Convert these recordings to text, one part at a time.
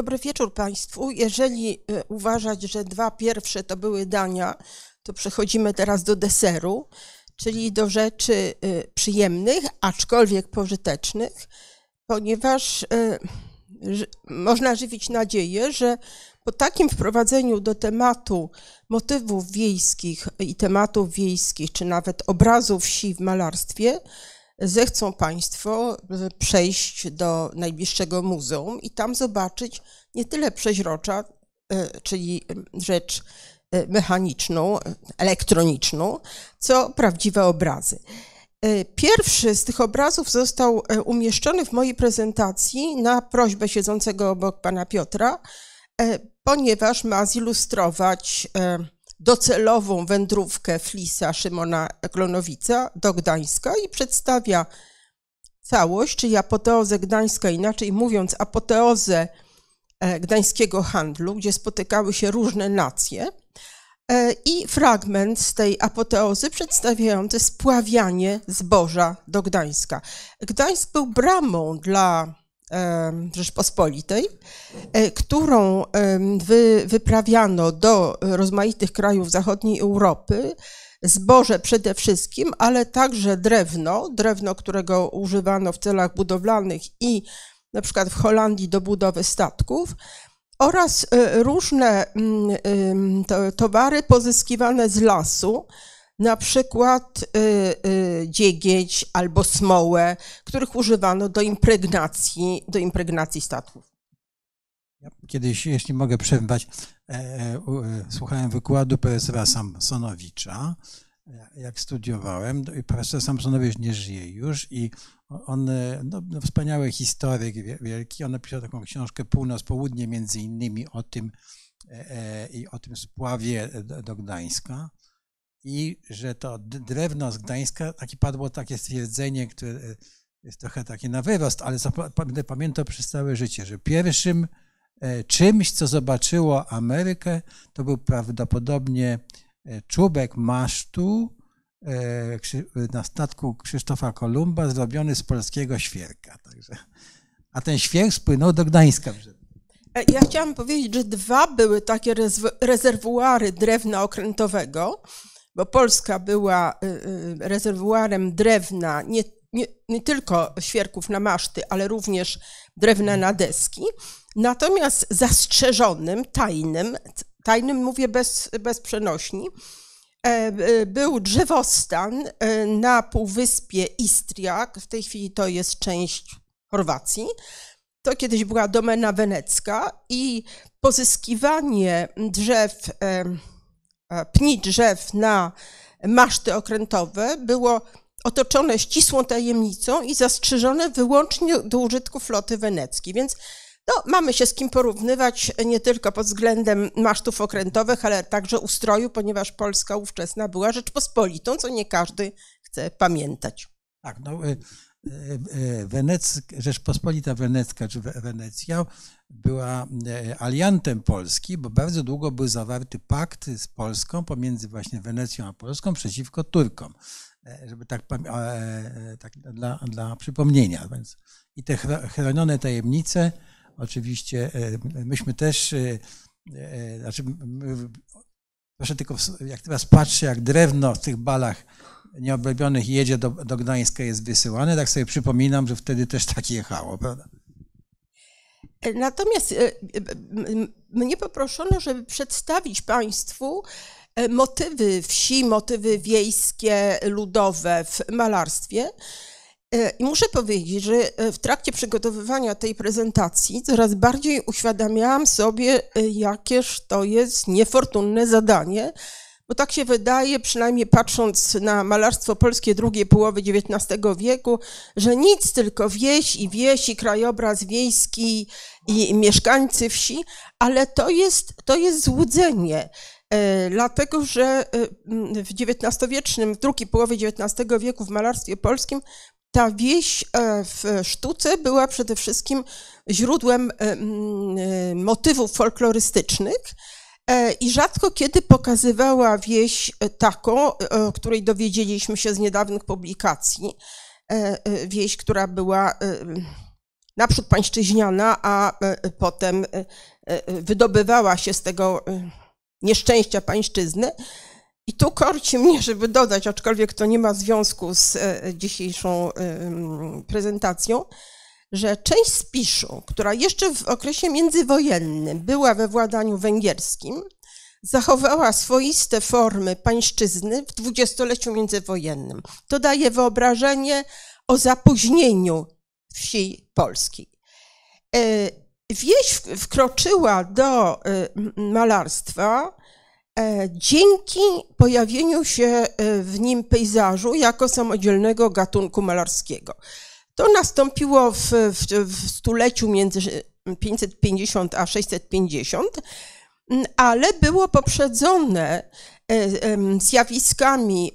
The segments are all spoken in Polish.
Dobry wieczór Państwu. Jeżeli y, uważać, że dwa pierwsze to były dania, to przechodzimy teraz do deseru, czyli do rzeczy y, przyjemnych, aczkolwiek pożytecznych, ponieważ y, można żywić nadzieję, że po takim wprowadzeniu do tematu motywów wiejskich i tematów wiejskich, czy nawet obrazów wsi w malarstwie, zechcą Państwo e, przejść do najbliższego muzeum i tam zobaczyć nie tyle przeźrocza, e, czyli rzecz e, mechaniczną, elektroniczną, co prawdziwe obrazy. Pierwszy z tych obrazów został umieszczony w mojej prezentacji na prośbę siedzącego obok pana Piotra, ponieważ ma zilustrować docelową wędrówkę Flisa Szymona Klonowica do Gdańska i przedstawia całość, czyli apoteozę Gdańska, inaczej mówiąc, apoteozę e, gdańskiego handlu, gdzie spotykały się różne nacje. E, I fragment z tej apoteozy przedstawiający spławianie zboża do Gdańska. Gdańsk był bramą dla Rzeczpospolitej, e, którą wy, wyprawiano do rozmaitych krajów zachodniej Europy. Zboże przede wszystkim, ale także drewno, drewno, którego używano w celach budowlanych i na przykład w Holandii do budowy statków oraz e, różne mm, towary pozyskiwane z lasu, na przykład e, dziegieć albo smołę, których używano do impregnacji, do impregnacji statków. Ja kiedyś, jeśli mogę przerwać, e, e, e słuchałem wykładu profesora Samsonowicza, e, jak studiowałem. No profesor Samsonowicz nie żyje już i on, e, no, no, wspaniały historyk wielki, on napisał taką książkę Północ-Południe między innymi o tym, i o tym spławie do Gdańska i że to drewno z Gdańska, takie padło takie stwierdzenie, które e, jest trochę takie na wyrost, ale co będę pamiętał przez całe życie, że pierwszym e, czymś, co zobaczyło Amerykę, to był prawdopodobnie e, czubek masztu na statku Krzysztofa Kolumba zrobiony z polskiego świerka. Także, a ten świerk spłynął do Gdańska. Ja chciałam powiedzieć, że dwa były takie rezerwuary drewna okrętowego bo Polska była y, y, rezerwuarem drewna, nie, nie, nie tylko świerków na maszty, ale również drewna na deski. Natomiast zastrzeżonym, tajnym, tajnym mówię bez, bez przenośni, e, e, był drzewostan e, na półwyspie Istria, w tej chwili to jest część Chorwacji. To kiedyś była domena wenecka i pozyskiwanie drzew E, pni drzew na maszty okrętowe było otoczone ścisłą tajemnicą i zastrzeżone wyłącznie do użytku floty weneckiej. Więc no, mamy się z kim porównywać nie tylko pod względem masztów okrętowych, ale także ustroju, ponieważ Polska ówczesna była Rzeczpospolitą, co nie każdy chce pamiętać. Tak, no, y, y, y, Wenec, Rzeczpospolita Wenecka czy Wenecja była e, aliantem Polski, bo bardzo długo był zawarty pakt z Polską pomiędzy właśnie Wenecją a Polską przeciwko Turkom, e, żeby tak, e, tak dla, dla, przypomnienia. Więc I te chronione tajemnice, oczywiście myśmy też, znaczy, proszę tylko, jak teraz patrzę, jak drewno w tych balach nieoblebionych jedzie do, do Gdańska, jest wysyłane, tak sobie przypominam, że wtedy też tak jechało, prawda? Natomiast e, e, mnie poproszono, żeby przedstawić Państwu e, motywy wsi, motywy wiejskie, ludowe w malarstwie. I muszę powiedzieć, że w trakcie przygotowywania tej prezentacji coraz bardziej uświadamiałam sobie, jakież to jest niefortunne zadanie, bo tak się wydaje, przynajmniej patrząc na malarstwo polskie drugiej połowy XIX wieku, że nic, tylko wieś i wieś i krajobraz wiejski, i mieszkańcy wsi, ale to jest, to jest złudzenie. E, dlatego, że e, w XIX-wiecznym, w drugiej połowie XIX wieku w malarstwie polskim ta wieś e, w sztuce była przede wszystkim źródłem motywów folklorystycznych i rzadko kiedy pokazywała wieś taką, o której dowiedzieliśmy się z niedawnych publikacji. Wieś, która była naprzód pańszczyźniana, a e, e, potem e, wydobywała się z tego nieszczęścia pańszczyzny. I tu korci mnie, żeby dodać, aczkolwiek to nie ma związku z dzisiejszą prezentacją, że część Spiszu, która jeszcze w okresie międzywojennym była we władaniu węgierskim, zachowała swoiste formy pańszczyzny w dwudziestoleciu międzywojennym. To daje wyobrażenie o zapóźnieniu wsi polskiej. Wieś wkroczyła do e, malarstwa e, dzięki pojawieniu się e, w nim pejzażu jako samodzielnego gatunku malarskiego. To nastąpiło w, w, w stuleciu między 550 a 650, ale było poprzedzone zjawiskami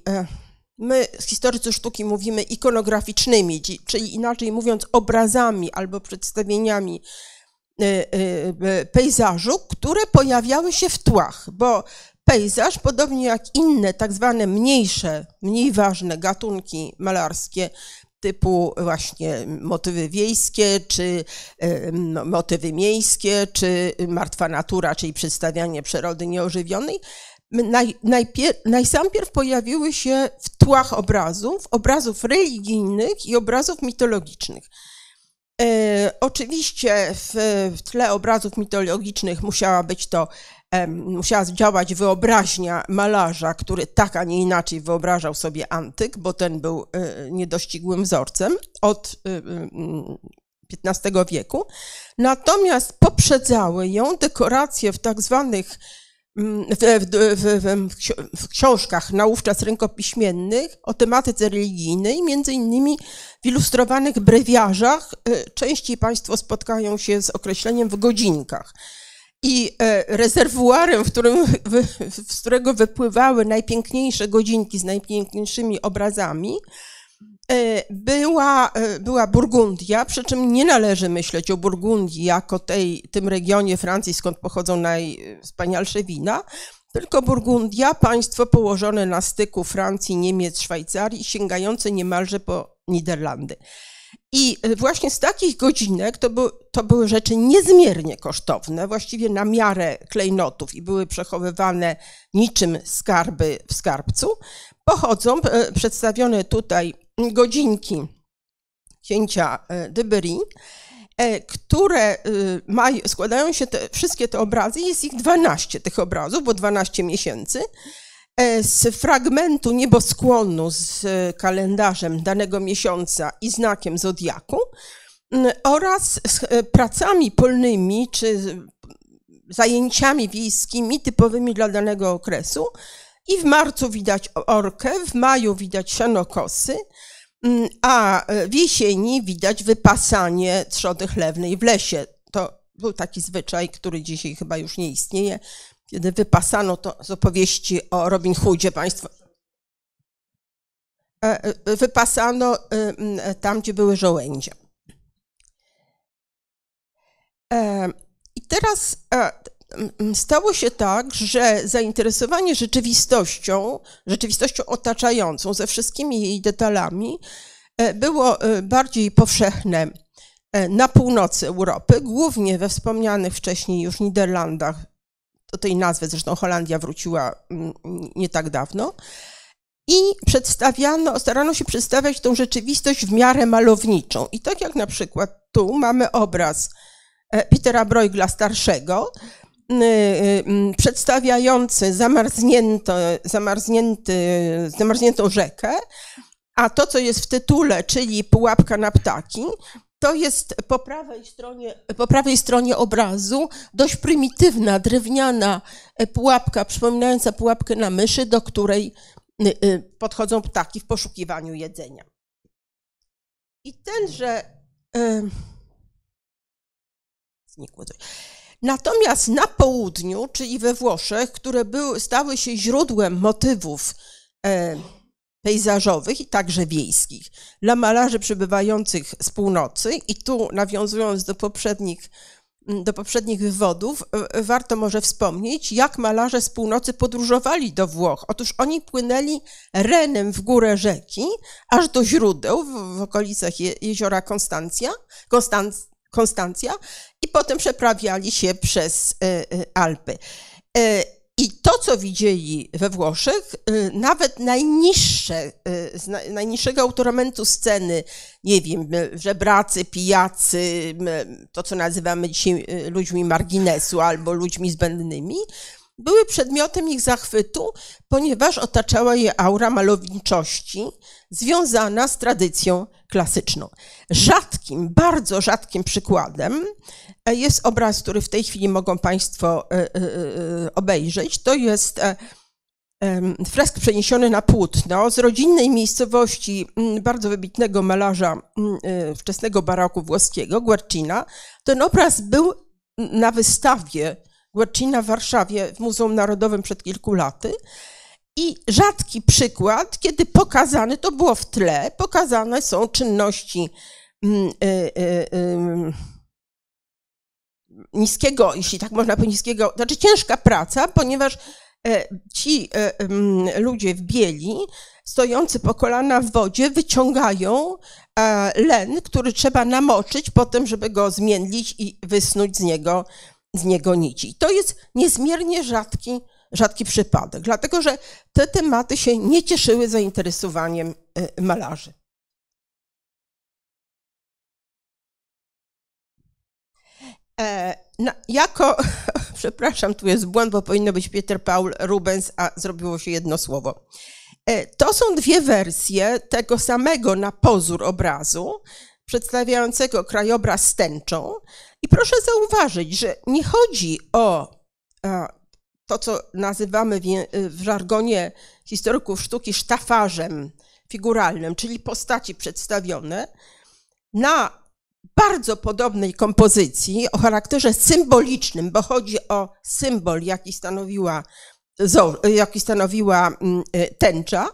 My, historycy sztuki, mówimy ikonograficznymi, czyli inaczej mówiąc, obrazami albo przedstawieniami y, y, y, pejzażu, które pojawiały się w tłach, bo pejzaż, podobnie jak inne tak zwane mniejsze, mniej ważne gatunki malarskie, typu właśnie motywy wiejskie, czy motywy miejskie, czy martwa natura, czyli przedstawianie przyrody nieożywionej, naj, najpier, najsampierw pojawiły się w tłach obrazów, obrazów religijnych i obrazów mitologicznych. E, oczywiście w, w, tle obrazów mitologicznych musiała być to, e, musiała działać wyobraźnia malarza, który tak, a nie inaczej wyobrażał sobie antyk, bo ten był e, niedościgłym wzorcem od XV e, e, mm, wieku. Natomiast poprzedzały ją dekoracje w tak zwanych Mm, w, w, w, w książkach naówczas rękopiśmiennych o tematyce religijnej, między innymi w ilustrowanych brewiarzach. Y, częściej Państwo spotkają się z określeniem w godzinkach. I y, rezerwuarem, w którym, z którego wypływały najpiękniejsze godzinki z najpiękniejszymi obrazami, E, była, e, była Burgundia, przy czym nie należy myśleć o Burgundii jako tej, tym regionie Francji, skąd pochodzą najwspanialsze wina, tylko Burgundia, państwo położone na styku Francji, Niemiec, Szwajcarii, sięgające niemalże po Niderlandy. I e, właśnie z takich godzinek to, by, to były rzeczy niezmiernie kosztowne, właściwie na miarę klejnotów i były przechowywane niczym skarby w skarbcu. Pochodzą przedstawione tutaj godzinki księcia e, Dybery, które e, mają, składają się te, wszystkie te obrazy, jest ich 12 tych obrazów, bo 12 miesięcy, e, z fragmentu nieboskłonu z kalendarzem danego miesiąca i znakiem zodiaku oraz z pracami polnymi czy zajęciami wiejskimi typowymi dla danego okresu, i w marcu widać orkę, w maju widać szanokosy, mm, a e, w jesieni widać wypasanie trzody chlewnej w lesie. To był taki zwyczaj, który dzisiaj chyba już nie istnieje, kiedy wypasano to z opowieści o Robin Hoodzie państwo. E, e, wypasano tam, gdzie były żołędzie. I teraz stało się tak, że zainteresowanie rzeczywistością, rzeczywistością otaczającą, ze wszystkimi jej detalami, e, było e, bardziej powszechne e, na północy Europy, głównie we wspomnianych wcześniej już Niderlandach, do tej nazwy zresztą Holandia wróciła nie tak dawno, i przedstawiano, starano się przedstawiać tą rzeczywistość w miarę malowniczą. I tak jak na przykład tu mamy obraz Petera Bruegla starszego, Y, y, mm, przedstawiający zamarznięte, zamarznięty, zamarzniętą rzekę, a to, co jest w tytule, czyli pułapka na ptaki, to jest po prawej stronie, po prawej stronie obrazu dość prymitywna, drewniana e, pułapka, przypominająca pułapkę na myszy, do której y, podchodzą ptaki w poszukiwaniu jedzenia. I tenże. znikło coś Natomiast na południu, czyli we Włoszech, które były, stały się źródłem motywów e, pejzażowych i także wiejskich dla malarzy przybywających z północy, i tu nawiązując do poprzednich, do poprzednich wywodów, e, e, warto może wspomnieć, jak malarze z północy podróżowali do Włoch. Otóż oni płynęli renem w górę rzeki, aż do źródeł w, w okolicach je, jeziora Konstancja, Konstancja i potem przeprawiali się przez e, e, Alpy. E, I to, co widzieli we Włoszech, nawet najniższe, najniższego autoramentu sceny, nie wiem, żebracy, pijacy, to, co nazywamy dzisiaj ludźmi marginesu albo ludźmi zbędnymi, były przedmiotem ich zachwytu, ponieważ otaczała je aura malowniczości związana z tradycją klasyczną. Rzadkim, bardzo rzadkim przykładem e, jest obraz, który w tej chwili mogą Państwo e, e, obejrzeć. To jest fresk przeniesiony na płótno z rodzinnej miejscowości bardzo wybitnego malarza wczesnego baroku włoskiego, Guercina. Ten obraz był na wystawie Guercina w Warszawie, w Muzeum Narodowym przed kilku laty. I rzadki przykład, kiedy pokazane, to było w tle, pokazane są czynności mm, y, y, y, niskiego, jeśli tak można powiedzieć, niskiego, znaczy ciężka praca, ponieważ e, ci e, ludzie w bieli, stojący po kolana w wodzie, wyciągają e, len, który trzeba namoczyć potem, żeby go zmienić i wysnuć z niego z niego nici. I to jest niezmiernie rzadki, rzadki przypadek, dlatego że te tematy się nie cieszyły zainteresowaniem e, malarzy. E, jako, przepraszam, tu jest błąd, bo powinno być Peter Paul Rubens, a zrobiło się jedno słowo. E, to są dwie wersje tego samego na pozór obrazu, przedstawiającego krajobraz z tęczą. I proszę zauważyć, że nie chodzi o e, to, co nazywamy e, w żargonie historyków sztuki sztafarzem figuralnym, czyli postaci przedstawione, na bardzo podobnej kompozycji o charakterze symbolicznym, bo chodzi o symbol, jaki stanowiła, jaki stanowiła mm, e, tęcza.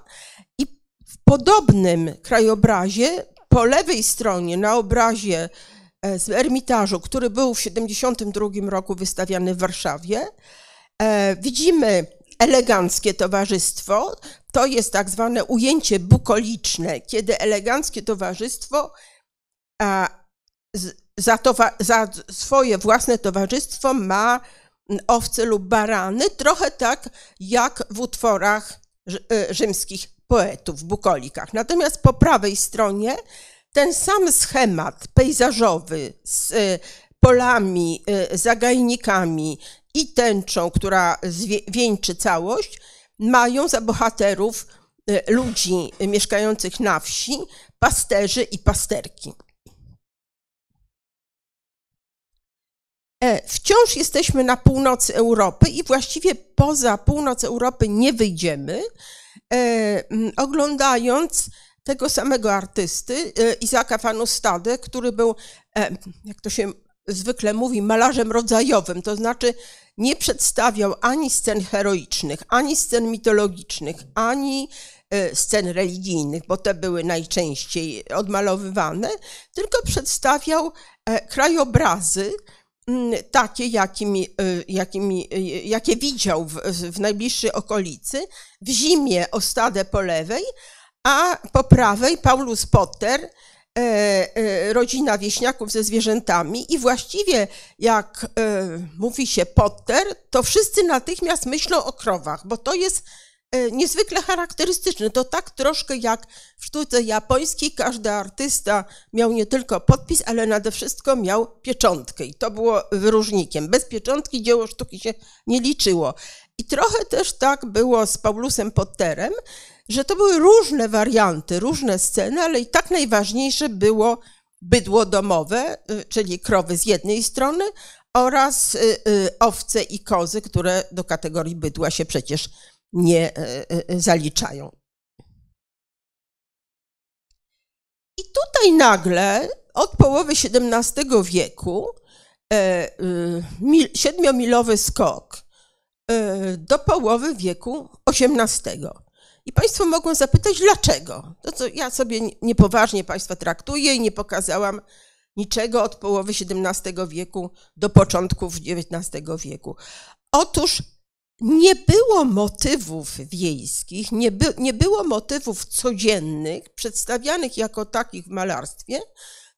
I w podobnym krajobrazie po lewej stronie na obrazie E, z Ermitażu, który był w 1972 roku wystawiany w Warszawie. E, widzimy eleganckie towarzystwo. To jest tak zwane ujęcie bukoliczne, kiedy eleganckie towarzystwo za, towa za swoje własne towarzystwo ma owce lub barany, trochę tak jak w utworach e, rzymskich poetów, bukolikach. Natomiast po prawej stronie ten sam schemat pejzażowy z e, polami, e, zagajnikami i tęczą, która wieńczy całość, mają za bohaterów e, ludzi mieszkających na wsi, pasterzy i pasterki. Wciąż jesteśmy na północy Europy i właściwie poza północ Europy nie wyjdziemy, oglądając tego samego artysty, e, Izaka Fanustade, który był, e, jak to się zwykle mówi, malarzem rodzajowym, to znaczy nie przedstawiał ani scen heroicznych, ani scen mitologicznych, ani e, scen religijnych, bo te były najczęściej odmalowywane, tylko przedstawiał krajobrazy, mm, takie, jakimi, jakimi, jakie widział w, w najbliższej okolicy. W zimie stadę po lewej, a po prawej Paulus Potter, e, e, rodzina wieśniaków ze zwierzętami i właściwie jak e, mówi się Potter, to wszyscy natychmiast myślą o krowach, bo to jest niezwykle charakterystyczne. To tak troszkę jak w sztuce japońskiej każdy artysta miał nie tylko podpis, ale nade wszystko miał pieczątkę i to było wyróżnikiem. Bez pieczątki dzieło sztuki się nie liczyło. I trochę też tak było z Paulusem Potterem, że to były różne warianty, różne sceny, ale i tak najważniejsze było bydło domowe, y, czyli krowy z jednej strony oraz y, y, owce i kozy, które do kategorii bydła się przecież nie zaliczają. I tutaj nagle od połowy XVII wieku e, siedmiomilowy skok do połowy wieku XVIII i państwo mogą zapytać, dlaczego? To, co ja sobie niepoważnie państwa traktuję i nie pokazałam niczego od połowy XVII wieku do początków XIX wieku. Otóż nie było motywów wiejskich, nie, by, nie było motywów codziennych, przedstawianych jako takich w malarstwie,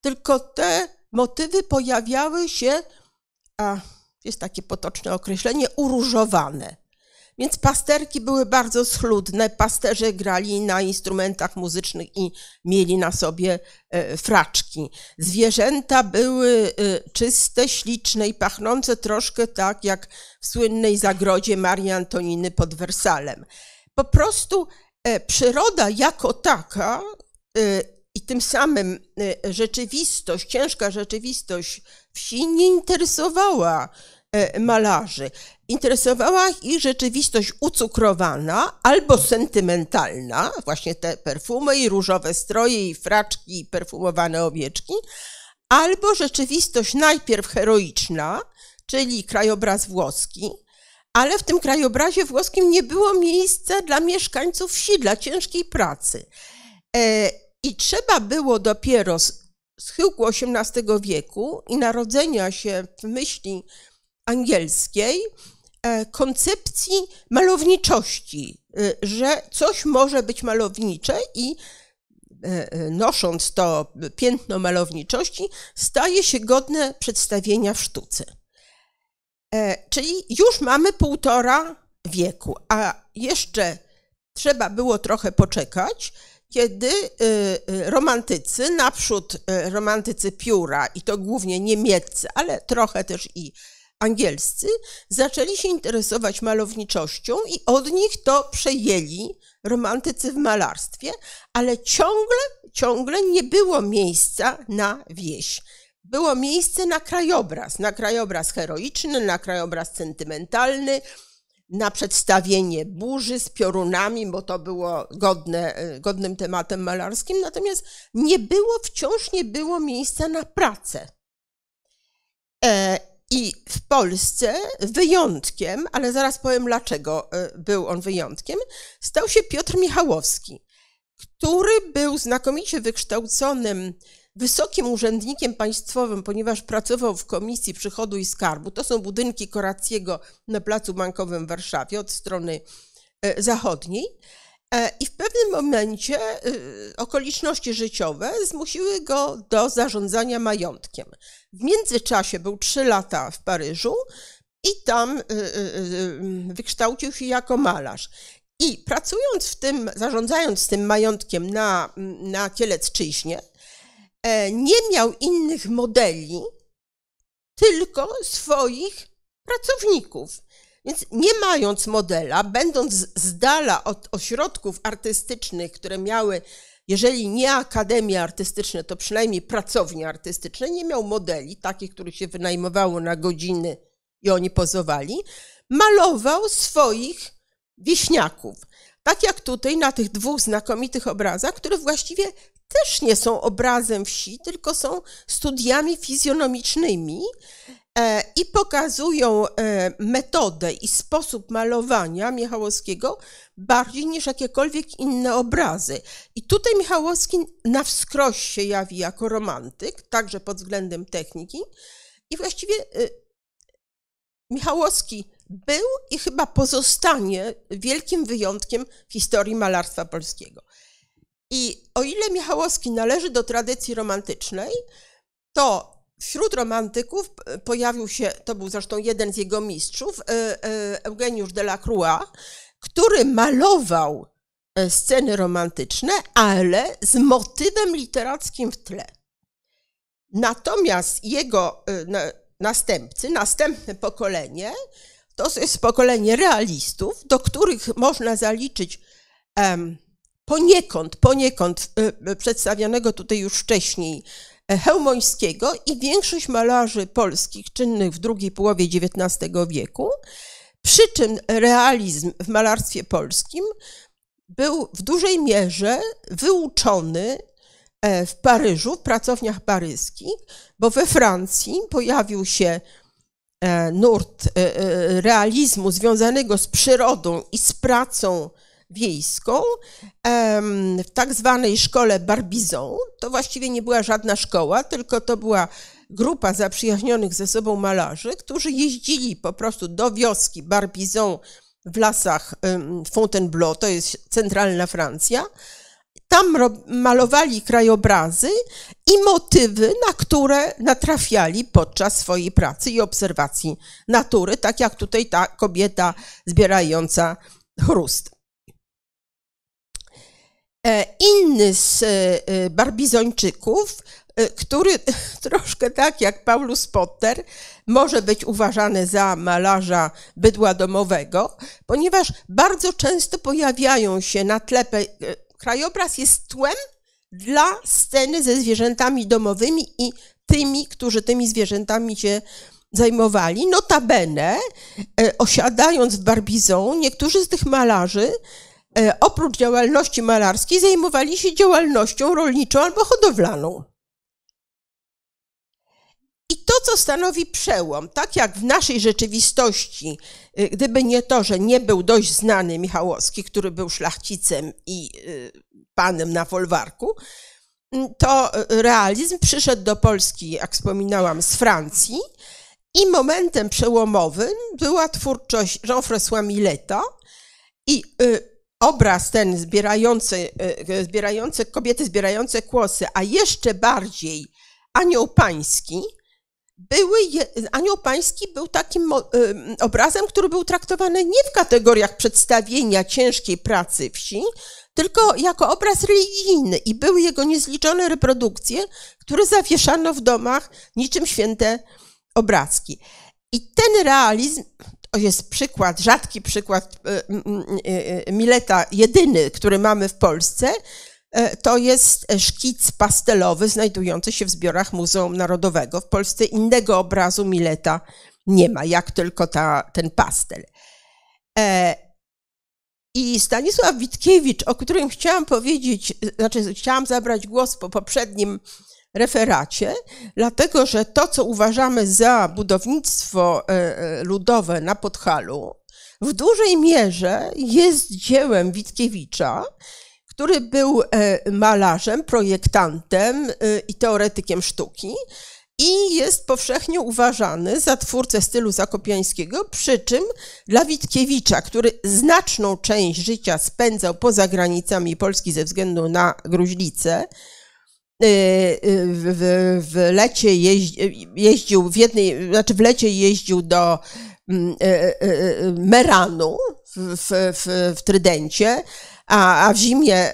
tylko te motywy pojawiały się, a jest takie potoczne określenie, uróżowane. Więc pasterki były bardzo schludne, pasterze grali na instrumentach muzycznych i mieli na sobie e, fraczki. Zwierzęta były e, czyste, śliczne i pachnące troszkę tak jak w słynnej zagrodzie Marii Antoniny pod Wersalem. Po prostu e, przyroda jako taka i tym samym rzeczywistość, ciężka rzeczywistość wsi nie interesowała E, malarzy. Interesowała ich rzeczywistość ucukrowana albo sentymentalna, właśnie te perfumy i różowe stroje i fraczki i perfumowane owieczki, albo rzeczywistość najpierw heroiczna, czyli krajobraz włoski, ale w tym krajobrazie włoskim nie było miejsca dla mieszkańców wsi, dla ciężkiej pracy. E, I trzeba było dopiero z schyłku XVIII wieku i narodzenia się w myśli angielskiej e, koncepcji malowniczości, e, że coś może być malownicze i e, nosząc to piętno malowniczości, staje się godne przedstawienia w sztuce. Czyli już mamy półtora wieku, a jeszcze trzeba było trochę poczekać, kiedy romantycy, naprzód romantycy pióra, i to głównie niemieccy, ale trochę też i angielscy zaczęli się interesować malowniczością i od nich to przejęli romantycy w malarstwie, ale ciągle, ciągle nie było miejsca na wieś. Było miejsce na krajobraz, na krajobraz heroiczny, na krajobraz sentymentalny, na przedstawienie burzy z piorunami, bo to było godne, y, godnym tematem malarskim, natomiast nie było, wciąż nie było miejsca na pracę. E, i w Polsce wyjątkiem, ale zaraz powiem dlaczego e, był on wyjątkiem, stał się Piotr Michałowski, który był znakomicie wykształconym wysokim urzędnikiem państwowym, ponieważ pracował w Komisji Przychodu i Skarbu. To są budynki Koraciego na Placu Bankowym w Warszawie od strony e, zachodniej. E, I w pewnym momencie y, okoliczności życiowe zmusiły go do zarządzania majątkiem. W międzyczasie był trzy lata w Paryżu i tam y, y, wykształcił się jako malarz. I pracując w tym, zarządzając tym majątkiem na, na Kielecczyźnie, e, nie miał innych modeli, tylko swoich pracowników. Więc nie mając modela, będąc z dala od ośrodków artystycznych, które miały, jeżeli nie akademie artystyczne, to przynajmniej pracownie artystyczne, nie miał modeli, takich, których się wynajmowało na godziny i oni pozowali, malował swoich wieśniaków. Tak jak tutaj na tych dwóch znakomitych obrazach, które właściwie też nie są obrazem wsi, tylko są studiami fizjonomicznymi E, i pokazują e, metodę i sposób malowania Michałowskiego bardziej niż jakiekolwiek inne obrazy. I tutaj Michałowski na wskroś się jawi jako romantyk, także pod względem techniki. I właściwie e, Michałowski był i chyba pozostanie wielkim wyjątkiem w historii malarstwa polskiego. I o ile Michałowski należy do tradycji romantycznej, to Wśród romantyków e, pojawił się, to był zresztą jeden z jego mistrzów, e, e, Eugeniusz Delacroix, który malował sceny romantyczne, ale z motywem literackim w tle. Natomiast jego następcy, następne pokolenie, to jest pokolenie realistów, do których można zaliczyć poniekąd, poniekąd przedstawionego tutaj już wcześniej E, hełmońskiego i większość malarzy polskich czynnych w drugiej połowie XIX wieku, przy czym realizm w malarstwie polskim był w dużej mierze wyuczony e, w Paryżu, w pracowniach paryskich, bo we Francji pojawił się e, nurt realizmu związanego z przyrodą i z pracą wiejską w tak zwanej szkole Barbizon. To właściwie nie była żadna szkoła, tylko to była grupa zaprzyjaźnionych ze sobą malarzy, którzy jeździli po prostu do wioski Barbizon w lasach Fontainebleau, to jest centralna Francja. Tam malowali krajobrazy i motywy, na które natrafiali podczas swojej pracy i obserwacji natury, tak jak tutaj ta kobieta zbierająca chrust. E, inny z e, e, barbizończyków, który troszkę tak jak Paulus Potter może być uważany za malarza bydła domowego, ponieważ bardzo często pojawiają się na tle, krajobraz jest tłem dla sceny ze zwierzętami domowymi i tymi, którzy tymi zwierzętami się zajmowali. Notabene, osiadając w Barbizon, niektórzy z tych malarzy E, oprócz działalności malarskiej zajmowali się działalnością rolniczą albo hodowlaną. I to, co stanowi przełom, tak jak w naszej rzeczywistości, e, gdyby nie to, że nie był dość znany Michałowski, który był szlachcicem i e, panem na folwarku, to realizm przyszedł do Polski, jak wspominałam, z Francji i momentem przełomowym była twórczość Jean-François Mileta i obraz ten zbierający, e, e, zbierający kobiety zbierające kłosy, a jeszcze bardziej anioł pański, były, anioł pański był takim e, obrazem, który był traktowany nie w kategoriach przedstawienia ciężkiej pracy wsi, tylko jako obraz religijny i były jego niezliczone reprodukcje, które zawieszano w domach niczym święte obrazki. I ten realizm to jest przykład, rzadki przykład y, y, y, Mileta, jedyny, który mamy w Polsce, to jest szkic pastelowy znajdujący się w zbiorach Muzeum Narodowego. W Polsce innego obrazu Mileta nie ma, jak tylko ta, ten pastel. E, I Stanisław Witkiewicz, o którym chciałam powiedzieć, znaczy chciałam zabrać głos po poprzednim referacie, dlatego że to, co uważamy za budownictwo e, e, ludowe na Podhalu, w dużej mierze jest dziełem Witkiewicza, który był e, malarzem, projektantem i teoretykiem sztuki i jest powszechnie uważany za twórcę stylu zakopiańskiego, przy czym dla Witkiewicza, który znaczną część życia spędzał poza granicami Polski ze względu na gruźlicę, Y, y, w, w lecie jeździ, jeździł w jednej, znaczy w lecie jeździł do mm, y, Meranu w, w, w Trydencie, a, a w zimie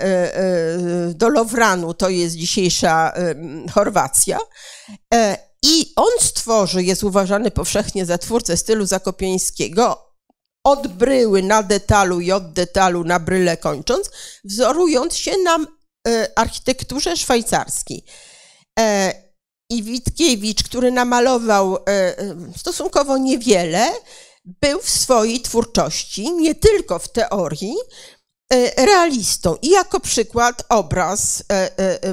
do Lowranu, to jest dzisiejsza Chorwacja. E, I on stworzył, jest uważany powszechnie za twórcę stylu zakopieńskiego, od bryły na detalu i od detalu na bryle kończąc, wzorując się na E, architekturze szwajcarskiej. E, I Witkiewicz, który namalował e, stosunkowo niewiele, był w swojej twórczości, nie tylko w teorii, realistą. I jako przykład obraz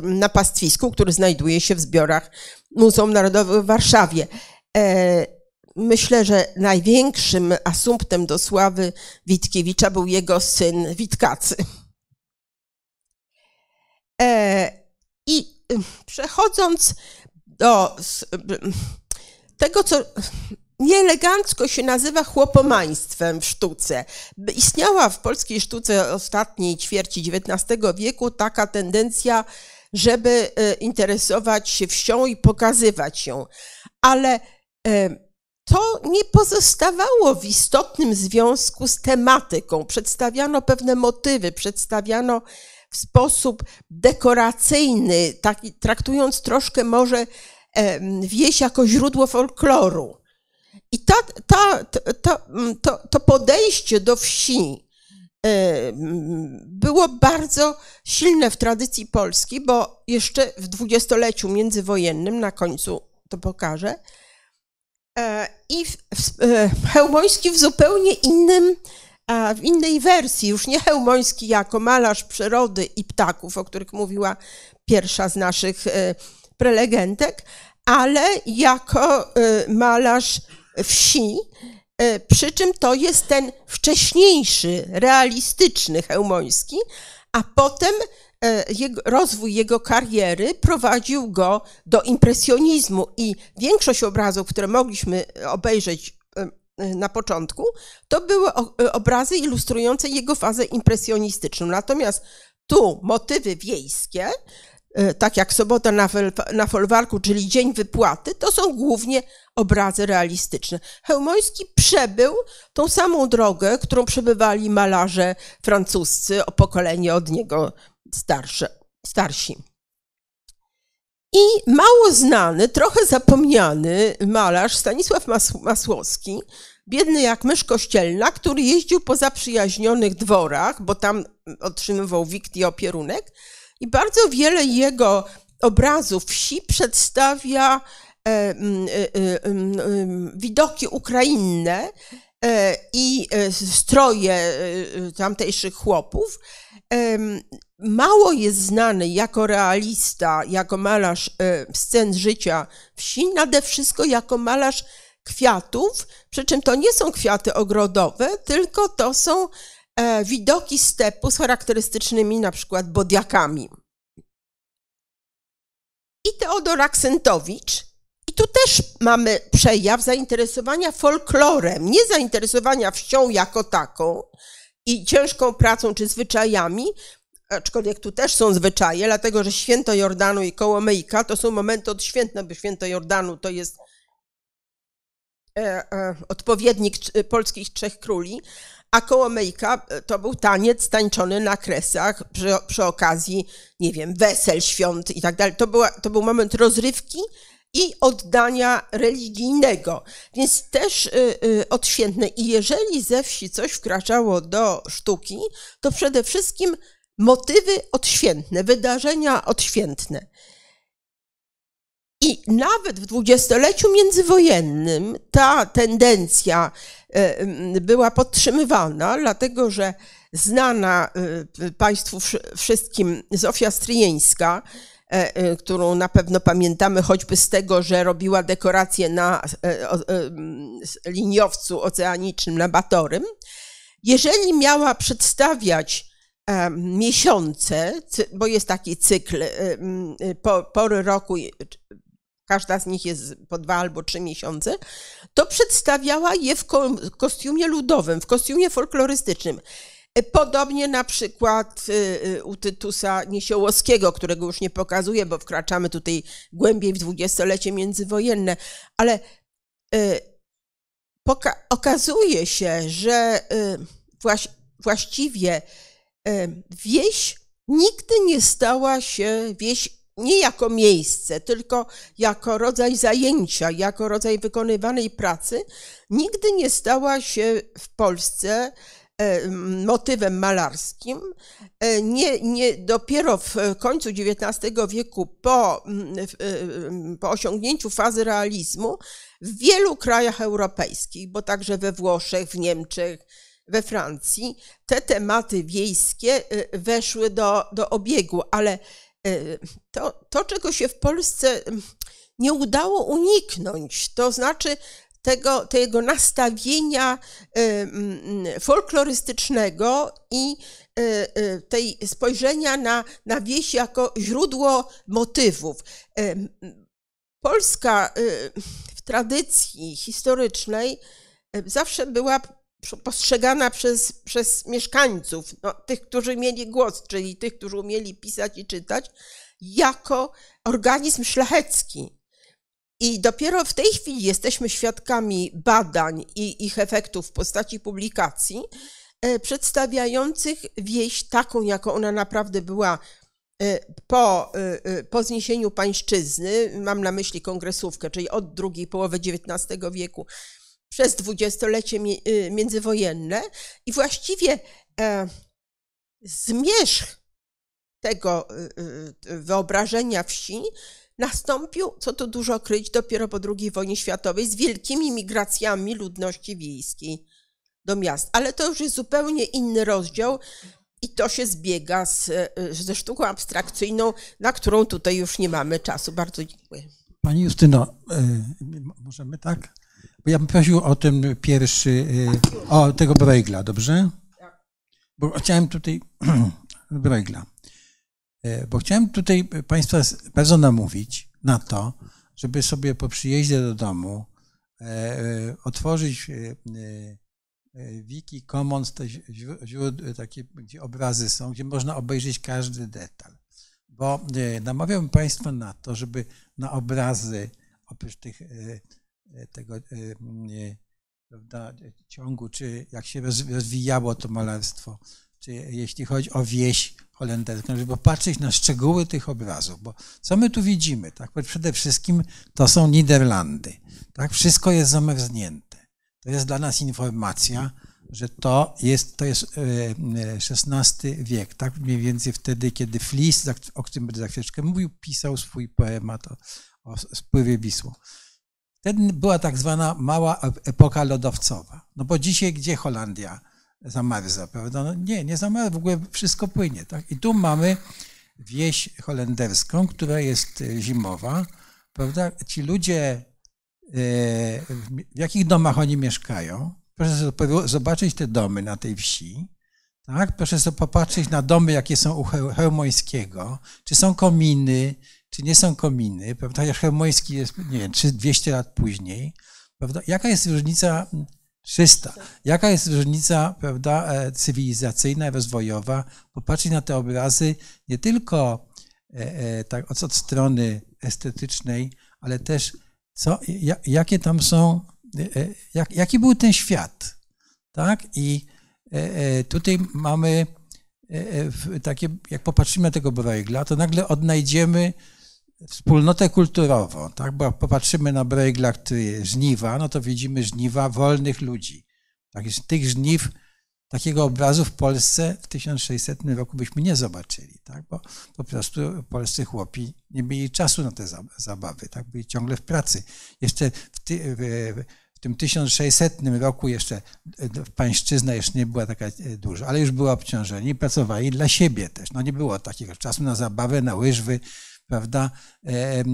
na pastwisku, który znajduje się w zbiorach Muzeum Narodowego w Warszawie. Myślę, że największym asumptem do sławy Witkiewicza był jego syn Witkacy. E, I y, przechodząc do y, tego, co nieelegancko się nazywa chłopomaństwem w sztuce. Istniała w polskiej sztuce ostatniej ćwierci XIX wieku taka tendencja, żeby y, interesować się wsią i pokazywać ją. Ale to nie pozostawało w istotnym związku z tematyką. Przedstawiano pewne motywy, przedstawiano w sposób dekoracyjny, traktując troszkę może wieś jako źródło folkloru. I ta, ta, ta, to, to podejście do wsi było bardzo silne w tradycji polskiej, bo jeszcze w dwudziestoleciu międzywojennym, na końcu to pokażę, e, i e, Hełmoński w zupełnie innym a w innej wersji, już nie Hełmoński jako malarz przyrody i ptaków, o których mówiła pierwsza z naszych e, prelegentek, ale jako e, malarz wsi, e, przy czym to jest ten wcześniejszy, realistyczny Hełmoński, a potem jego, rozwój jego kariery prowadził go do impresjonizmu i większość obrazów, które mogliśmy obejrzeć Y, na początku, to były y, obrazy ilustrujące jego fazę impresjonistyczną. Natomiast tu motywy wiejskie, y, tak jak Sobota na, na folwarku, czyli Dzień Wypłaty, to są głównie obrazy realistyczne. Hełmoński przebył tą samą drogę, którą przebywali malarze francuscy o pokolenie od niego starsze, starsi. I mało znany, trochę zapomniany malarz Stanisław Masłowski, biedny jak mysz kościelna, który jeździł po zaprzyjaźnionych dworach, bo tam otrzymywał wikt i opierunek. I bardzo wiele jego obrazów wsi przedstawia e, mm, e, e, mm, e mm, widoki ukrainne e, i e, stroje tamtejszych chłopów. Mało jest znany jako realista, jako malarz e, scen życia wsi, nade wszystko jako malarz kwiatów, przy czym to nie są kwiaty ogrodowe, tylko to są e, widoki stepu z charakterystycznymi na przykład bodiakami. I Teodor Aksentowicz, i tu też mamy przejaw zainteresowania folklorem, nie zainteresowania wsią jako taką i ciężką pracą czy zwyczajami, aczkolwiek tu też są zwyczaje, dlatego że święto Jordanu i Kołomyjka to są momenty odświętne, bo święto Jordanu to jest e, e, odpowiednik polskich Trzech Króli, a Kołomyjka e, to był taniec tańczony na kresach przy, przy okazji, nie wiem, wesel, świąt i tak dalej. To, to był moment rozrywki i oddania religijnego, więc też odświętne. I jeżeli ze wsi coś wkraczało do sztuki, to przede wszystkim motywy odświętne, wydarzenia odświętne. I nawet w dwudziestoleciu międzywojennym ta tendencja e, była podtrzymywana, dlatego że znana e, Państwu wszystkim Zofia Stryjeńska, e, którą na pewno pamiętamy choćby z tego, że robiła dekoracje na liniowcu oceanicznym, na Batorym, jeżeli miała przedstawiać miesiące, bo jest taki cykl y, pory roku, y, każda z nich jest po dwa albo trzy miesiące, to przedstawiała je w kostiumie ludowym, w kostiumie folklorystycznym. E, podobnie na przykład y, u Tytusa Niesiołowskiego, którego już nie pokazuję, bo wkraczamy tutaj głębiej w dwudziestolecie międzywojenne, ale okazuje się, że właściwie wieś nigdy nie stała się wieś nie jako miejsce, tylko jako rodzaj zajęcia, jako rodzaj wykonywanej pracy, nigdy nie stała się w Polsce motywem malarskim. Nie, nie, dopiero w końcu XIX wieku, po, mm, po osiągnięciu fazy realizmu, w wielu krajach europejskich, bo także we Włoszech, w Niemczech, we Francji, te tematy wiejskie y, weszły do, do obiegu, ale y, to, to, czego się w Polsce mm, nie udało uniknąć, to znaczy tego, tego nastawienia y, mm, folklorystycznego i tej spojrzenia na, na wieś jako źródło motywów. Polska w tradycji historycznej zawsze była postrzegana przez, przez mieszkańców, no, tych, którzy mieli głos, czyli tych, którzy umieli pisać i czytać, jako organizm szlachecki. I dopiero w tej chwili jesteśmy świadkami badań i ich efektów w postaci publikacji e, przedstawiających wieś taką, jaką ona naprawdę była e, po, e, po zniesieniu pańszczyzny, mam na myśli kongresówkę, czyli od drugiej połowy XIX wieku przez dwudziestolecie y, międzywojenne i właściwie e, zmierzch tego y, y, wyobrażenia wsi nastąpił, co tu dużo kryć, dopiero po II wojnie światowej z wielkimi migracjami ludności wiejskiej do miast. Ale to już jest zupełnie inny rozdział i to się zbiega z, ze sztuką abstrakcyjną, na którą tutaj już nie mamy czasu. Bardzo dziękuję. Pani Justyno, e, możemy tak? Bo ja bym prosił o ten pierwszy, y, o tego Bruegla, dobrze? Bo chciałem tutaj, Bruegla, e, bo chciałem tutaj Państwa bardzo namówić na to, żeby sobie po przyjeździe do domu e, e, otworzyć Wiki Commons, te źródła, takie, gdzie obrazy są, gdzie można obejrzeć każdy detal. Bo namawiam Państwa na to, żeby na obrazy, oprócz tych E, tego e, mm, e, prawda, ciągu, czy jak się rozwijało to malarstwo, czy jeśli chodzi o wieś holenderską, żeby popatrzeć na szczegóły tych obrazów, bo co my tu widzimy? Tak? Przede wszystkim to są Niderlandy. Tak? Wszystko jest zamarznięte. To jest dla nas informacja, że to jest, to jest XVI wiek, tak? mniej więcej wtedy, kiedy Flis, o którym będę za chwileczkę mówił, pisał swój poemat o, o spływie Wisłą. Wtedy była tak zwana mała epoka lodowcowa. No bo dzisiaj gdzie Holandia zamarza, prawda? No nie, nie zamarza, w ogóle wszystko płynie. Tak? I tu mamy wieś holenderską, która jest e, zimowa, prawda? Ci ludzie, e, w jakich domach oni mieszkają? Proszę zobaczyć te domy na tej wsi. Tak? Proszę sobie popatrzeć na domy, jakie są u Hermońskiego. Czy są kominy, czy nie są kominy, prawda? Hermoński jest, nie wiem, czy 200 lat później, prawda? Jaka jest różnica 300. Mm, Jaka jest różnica prawda, e, cywilizacyjna, rozwojowa? Popatrzeć na te obrazy nie tylko e, e, tak od, od strony estetycznej, ale też co, jakie tam są, jak, jaki był ten świat. Tak? I tutaj mamy takie, jak popatrzymy na tego Bruegla, to nagle odnajdziemy wspólnotę kulturową, tak? bo popatrzymy na Bregla, który jest żniwa, no to widzimy żniwa wolnych ludzi. Tak? Tych żniw, takiego obrazu w Polsce w 1600 roku byśmy nie zobaczyli, tak? bo po prostu polscy chłopi nie mieli czasu na te zabawy, tak? byli ciągle w pracy. Jeszcze w, ty, w, w tym 1600 roku jeszcze e, pańszczyzna jeszcze nie była taka e, duża, ale już była obciążeni i pracowali dla siebie też. No nie było takiego czasu na zabawę, na łyżwy, prawda?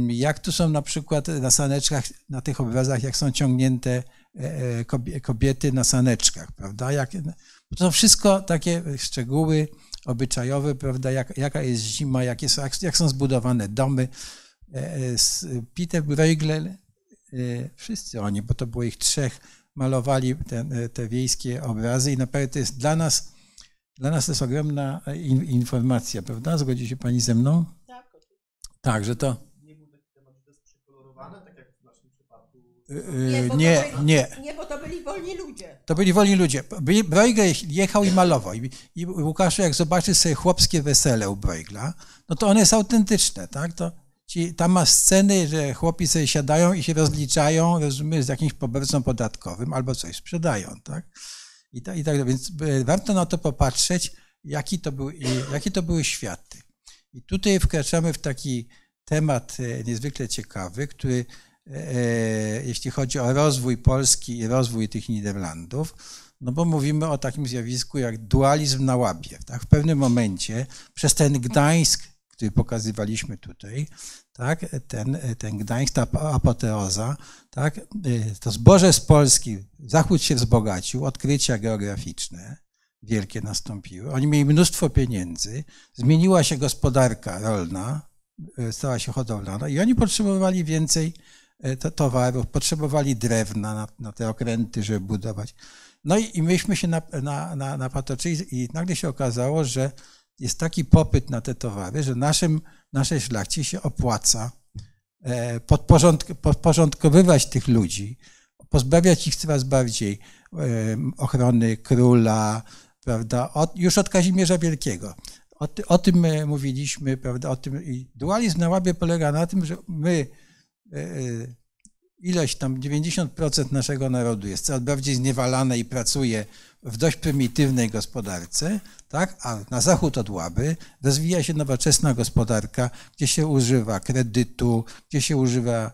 Jak tu są na przykład na saneczkach, na tych obrazach, jak są ciągnięte e, e, kobiety na saneczkach, prawda? Jak, to są wszystko takie szczegóły obyczajowe, prawda? Jak, jaka jest zima, jak, jest, jak są zbudowane domy. E, Peter Bruegel, wszyscy oni, bo to było ich trzech, malowali te, te wiejskie obrazy i naprawdę to jest dla nas, dla nas to jest ogromna informacja, prawda? Zgodzi się Pani ze mną? Tak, że to. Nie był taki temat przekolorowany, tak jak w naszym przypadku. Y, y, nie, nie, byli, nie. Nie, bo to byli wolni ludzie. To byli wolni ludzie. Brojgle jechał i malował. I, Łukasz, jak zobaczy sobie chłopskie wesele u Brojgla, no to one jest autentyczne, tak? To, tam ma sceny, że chłopi sobie siadają i się rozliczają, rozumiesz, z jakimś pobercą podatkowym albo coś sprzedają, tak? I, ta, i tak, więc y, warto na to popatrzeć, jaki to był, jakie to były światy. I tutaj wkraczamy w taki temat e, niezwykle ciekawy, który e, e, jeśli chodzi o rozwój Polski i rozwój tych Niderlandów, no bo mówimy o takim zjawisku jak dualizm na łabie. Tak? W pewnym momencie przez ten Gdańsk, który pokazywaliśmy tutaj, tak? ten, ten Gdańsk, ta apoteoza, tak? to zboże z Polski, Zachód się wzbogacił, odkrycia geograficzne, wielkie nastąpiły. Oni mieli mnóstwo pieniędzy, zmieniła się gospodarka rolna, e, stała się hodowlana i oni potrzebowali więcej e, towarów, potrzebowali drewna na, na te okręty, żeby budować. No i, i myśmy się na, na, na, napatoczyli i nagle się okazało, że jest taki popyt na te towary, że naszym, naszej szlachcie się opłaca e, podporządk, podporządkowywać tych ludzi, pozbawiać ich coraz bardziej ochrony króla, prawda, od, już od Kazimierza Wielkiego. O, ty, o, tym e, mówiliśmy, prawda, o tym. I dualizm na łabie polega na tym, że my, e, e, ilość tam 90% naszego narodu jest coraz bardziej zniewalane i pracuje w dość prymitywnej gospodarce, tak, a na zachód od łaby rozwija się nowoczesna gospodarka, gdzie się używa kredytu, gdzie się używa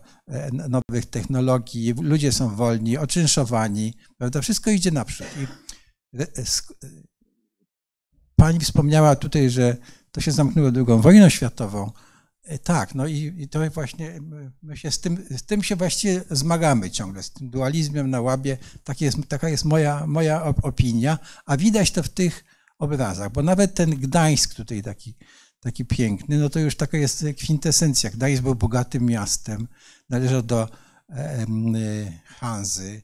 nowych technologii, ludzie są wolni, oczynszowani, prawda, wszystko idzie naprzód. I E, e, e, Pani wspomniała tutaj, że to się zamknęło II wojną światową. Tak, no i, i, to właśnie my się z tym, z tym się właściwie zmagamy ciągle, z tym dualizmem na łabie. Tak jest, taka jest moja, moja opinia, a widać to w tych obrazach, bo nawet ten Gdańsk tutaj taki, taki piękny, no to już taka jest kwintesencja. Gdańsk był bogatym miastem, należał do Hanzy.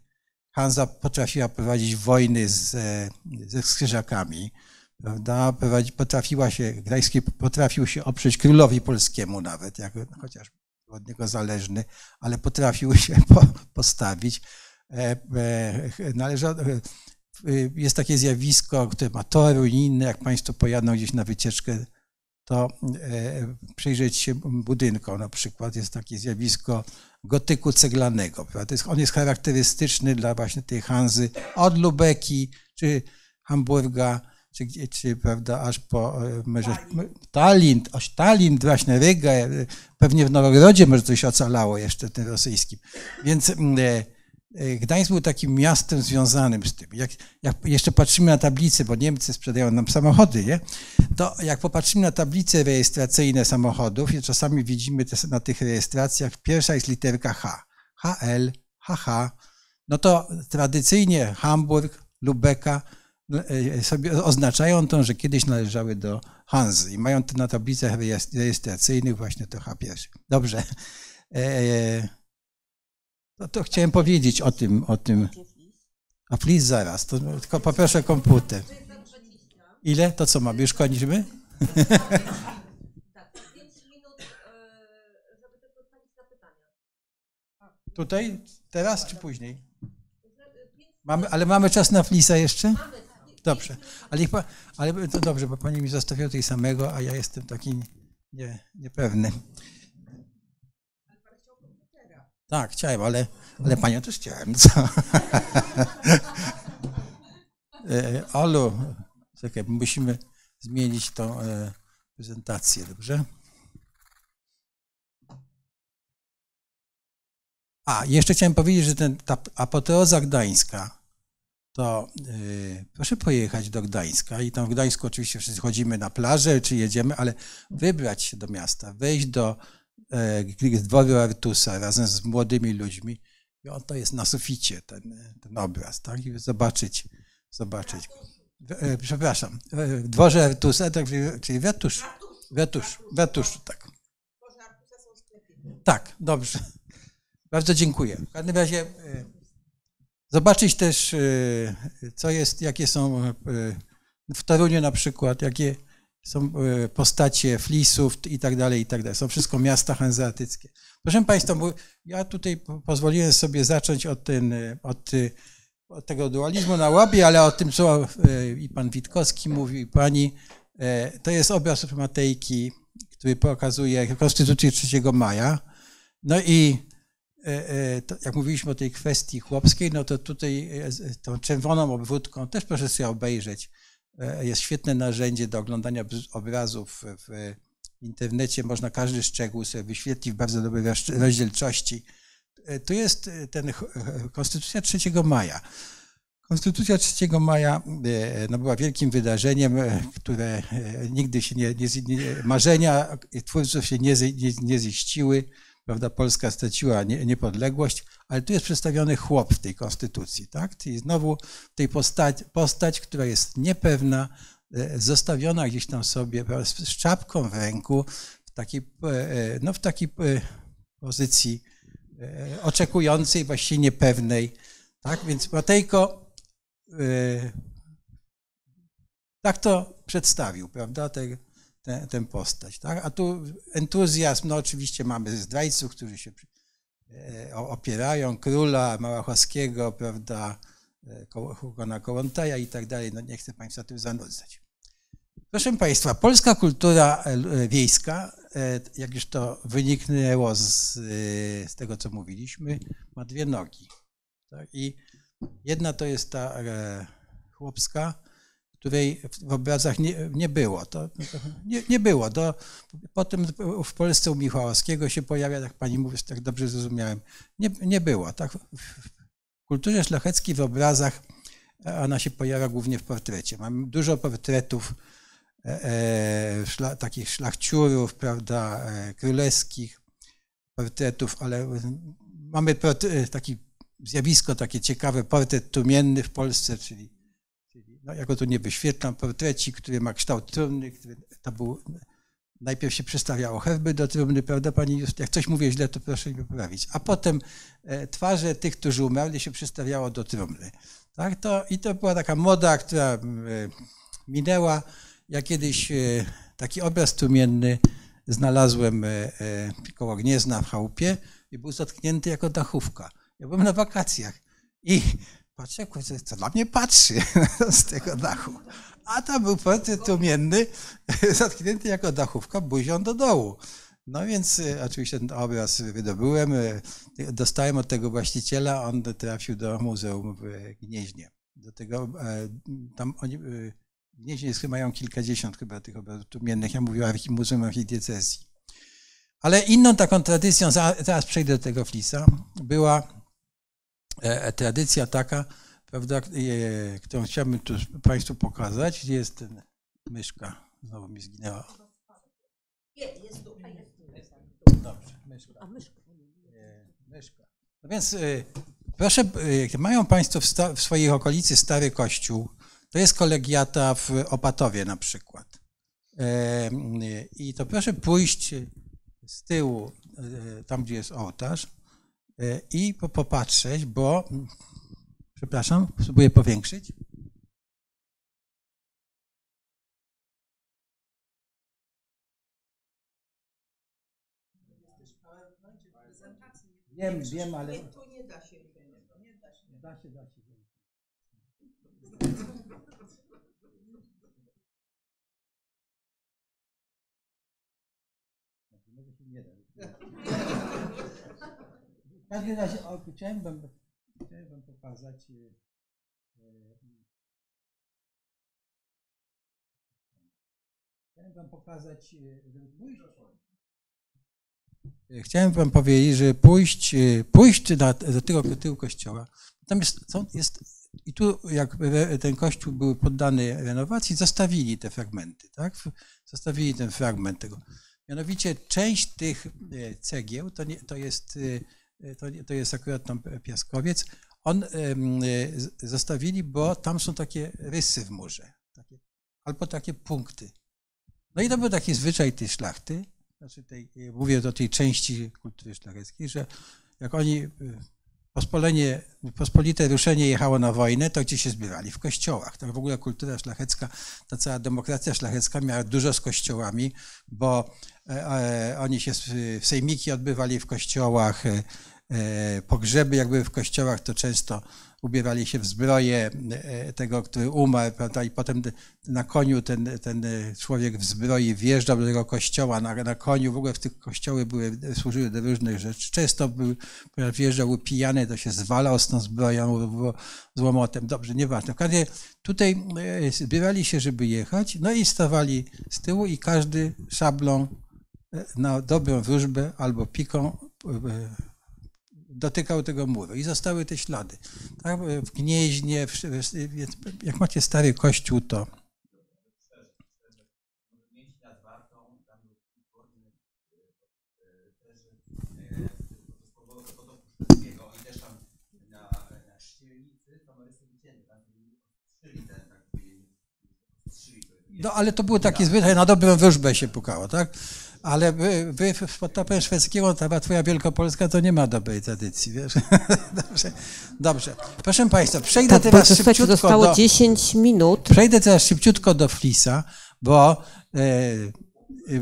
Hansa potrafiła prowadzić wojny z, e, ze skrzyżakami, prawda? Potrafiła się, Gdański potrafił się oprzeć królowi polskiemu nawet, jak, no, chociaż był od niego zależny, ale potrafił się po, postawić. E, e, należa, jest takie zjawisko, które ma toru i inne, jak Państwo pojadą gdzieś na wycieczkę, to przyjrzeć się budynkom na przykład. Jest takie zjawisko gotyku ceglanego. Jest, on jest charakterystyczny dla właśnie tej Hanzy od Lubeki czy Hamburga, czy, czy prawda, aż po może, Tallinn, aż Tallinn, właśnie Ryga, e, pewnie w Nowogrodzie może coś ocalało jeszcze tym rosyjskim. Więc mm, e, Y, Gdańsk był takim miastem związanym z tym. Jak, jak jeszcze patrzymy na tablicę, bo Niemcy sprzedają nam samochody, nie? to jak popatrzymy na tablice rejestracyjne samochodów, i czasami widzimy te, na tych rejestracjach, pierwsza jest literka H. HL, HH. No to tradycyjnie Hamburg, Lubeka y, y, sobie oznaczają to, że kiedyś należały do Hanzy i mają to na tablicach rejestracyjnych właśnie to H pierwszy. Dobrze. E, e no to chciałem powiedzieć o tym, o tym. A flis zaraz, to tylko poproszę komputer. Ile? To co mamy? Już kończymy? Tutaj? Teraz czy później? Mamy, ale mamy czas na flisa jeszcze? Dobrze. Ale, ale to dobrze, bo pani mi zostawiła tej samego, a ja jestem taki nie, niepewny. Tak, chciałem, ale, ale panią też chciałem. Co? Alu, e, czekaj, musimy zmienić tą e, prezentację, dobrze? A, jeszcze chciałem powiedzieć, że ten, ta apoteoza gdańska, to e, proszę pojechać do Gdańska i tam w Gdańsku oczywiście wszyscy chodzimy na plażę czy jedziemy, ale wybrać się do miasta, wejść do E, dworu Artusa razem z młodymi ludźmi. I on to jest na suficie, ten, ten obraz, tak? I zobaczyć, zobaczyć go. E, przepraszam, w e, dworze Artusa, tak, czyli wetusz wetusz wetusz tak. Tak, dobrze. Bardzo dziękuję. W każdym razie zobaczyć też, co jest, jakie są w Toruniu na przykład, jakie są e, postacie flisów i tak dalej, i tak dalej. Są wszystko miasta hanzeatyckie. Proszę Państwa, ja tutaj pozwoliłem sobie zacząć od, ten, e, od, e, od tego dualizmu na łabie, ale o tym, co i pan Witkowski mówił, i pani, to jest obraz Matejki, który pokazuje Konstytucję 3 maja. No i to, jak mówiliśmy o tej kwestii chłopskiej, no to tutaj tą czerwoną obwódką też proszę sobie obejrzeć E, jest świetne narzędzie do oglądania obrazów w internecie. Można każdy szczegół sobie wyświetlić w bardzo dobrej rozdzielczości. E, tu jest e, ten Konstytucja 3 maja. Konstytucja 3 maja no, była wielkim wydarzeniem, które nigdy się nie, nie marzenia twórców się nie, nie, nie ziściły prawda, Polska straciła nie, niepodległość, ale tu jest przedstawiony chłop w tej konstytucji, tak? Czyli znowu tej postać, postać która jest niepewna, e, zostawiona gdzieś tam sobie prawda, z czapką w ręku, w takiej, e, e, no, w takiej pozycji oczekującej, właściwie niepewnej. Tak? Więc Matejko tak to przedstawił, prawda, te, tę, tę postać. Tak? A tu entuzjazm, no oczywiście mamy zdrajców, którzy się e, opierają, króla Małachowskiego, prawda, e, Hugona Kołontaja i tak dalej. No nie chcę Państwa tym zanudzać. Proszę Państwa, polska kultura e, wiejska, jak już to wyniknęło z, z tego, co mówiliśmy, ma dwie nogi. Tak? I jedna to jest ta chłopska, której w obrazach nie, nie było. To, no nie, nie było. Do, potem w Polsce u Michałowskiego się pojawia, jak pani mówi, tak dobrze zrozumiałem. Nie, nie było. Tak? W kulturze szlacheckiej w obrazach e, ona się pojawia głównie w portrecie. Mamy dużo portretów e, e szla, takich szlachciurów, prawda, e, królewskich portretów, ale mamy e, taki zjawisko takie ciekawe, portret tumienny w Polsce, czyli no ja go tu nie wyświetlam, portrecik, który ma kształt trumny, który, to był, najpierw się przystawiało herby do trumny, prawda pani Just, jak coś mówię źle, to proszę mi poprawić. A potem e, twarze tych, którzy umarli, się przystawiało do trumny. Tak, to, I to była taka moda, która e, minęła. Ja kiedyś e, taki obraz trumienny znalazłem koło Gniezna w chałupie i był zatknięty jako dachówka. Ja byłem na wakacjach i Patrzę, kurczę, co na mnie patrzy z tego dachu. A tam był portret tłumienny, zatknięty jako dachówka buzią do dołu. No więc y, oczywiście ten obraz wydobyłem, y, dostałem od tego właściciela, on trafił do muzeum w Gnieźnie. Do tego, e, tam oni, y, Gnieźnie jest, mają kilkadziesiąt chyba tych obrazów tłumiennych, ja mówiłem, o Muzeum Archidiecezji. Ale inną taką tradycją, zaraz przejdę do tego flisa, była E, e, tradycja taka, prawda, e, którą chciałbym tu Państwu pokazać, gdzie jest ten myszka, znowu mi zginęła. Nie, jest tu, a Dobrze, myszka. myszka. E, myszka. No więc e, proszę, e, mają Państwo w, sta, w swojej okolicy stary kościół, to jest kolegiata w Opatowie na przykład. I to proszę pójść z tyłu, tam gdzie jest ołtarz, Y, i popatrzeć, bo, przepraszam, spróbuję powiększyć. Wiem, wiem, ale. tu nie da się. Nie da się, da się. W każdym razie chciałem wam, pokazać e, e, Chciałem wam pokazać, e, żeby pójść. Chciałem wam powiedzieć, że pójść, pójść do, do tego tyłu kościoła. Tam jest, jest, i tu jak ten kościół był poddany renowacji, zostawili te fragmenty, tak? Zostawili ten fragment tego. Mianowicie część tych cegieł to, nie, to jest E, to, to jest akurat tam piaskowiec, on e, zostawili, bo tam są takie rysy w murze, takie, albo takie punkty. No i to był taki zwyczaj tej szlachty, znaczy tej, e, mówię do tej części kultury szlacheckiej, że jak oni Pospolenie, pospolite ruszenie jechało na wojnę, to gdzie się zbierali? W kościołach. To w ogóle kultura szlachecka, ta cała demokracja szlachecka miała dużo z kościołami, bo e, e, oni się w sejmiki odbywali w kościołach, e, pogrzeby jakby w kościołach to często ubierali się w zbroję e, tego, który umarł, prawda? I potem na koniu ten, ten e, człowiek w zbroi wjeżdżał do tego kościoła na, na koniu. W ogóle w tych kościoły były, służyły do różnych rzeczy. Często był, ponieważ wjeżdżał pijany, to się zwalał z tą zbroją, było złomotem. Dobrze, nieważne. W każdym razie tutaj e, zbierali się, żeby jechać, no i stawali z tyłu i każdy szablą na dobrą wróżbę albo piką dotykał tego muru i zostały te ślady. Tak? W gnieźnie, w, jak macie stary kościół, to. No ale to było takie zwyczaje, na dobrą wróżbę się pukało, tak? Ale wy, wy pod topem szwedzkiego, ta twoja Wielkopolska to nie ma dobrej tradycji, wiesz? Dobrze. Dobrze. Proszę Państwa, przejdę tak, teraz szybciutko słuchajcie, zostało do... 10 minut. Przejdę teraz szybciutko do Flisa, bo e, e,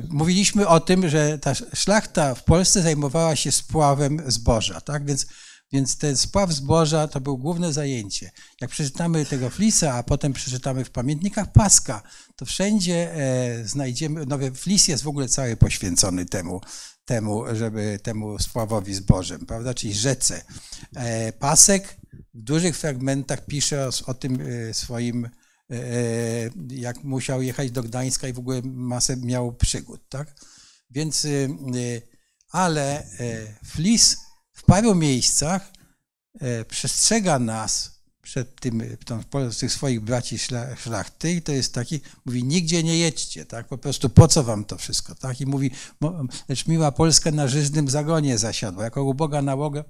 mówiliśmy o tym, że ta szlachta w Polsce zajmowała się spławem zboża, tak? Więc więc ten spław zboża to było główne zajęcie. Jak przeczytamy tego flisa, a potem przeczytamy w pamiętnikach paska, to wszędzie e, znajdziemy, no flis jest w ogóle cały poświęcony temu, temu, żeby temu spławowi zbożem, prawda, czyli rzece. E, pasek w dużych fragmentach pisze o, o tym e, swoim e, e, jak musiał jechać do Gdańska i w ogóle masę miał przygód, tak? Więc, e, ale Flis w paru miejscach e, przestrzega nas przed tym, e, tą, tych swoich braci szlachty i to jest taki, mówi nigdzie nie jedźcie, tak, po prostu po co wam to wszystko, tak, i mówi, lecz miła Polska na żyznym zagonie zasiadła, jako uboga nałogę,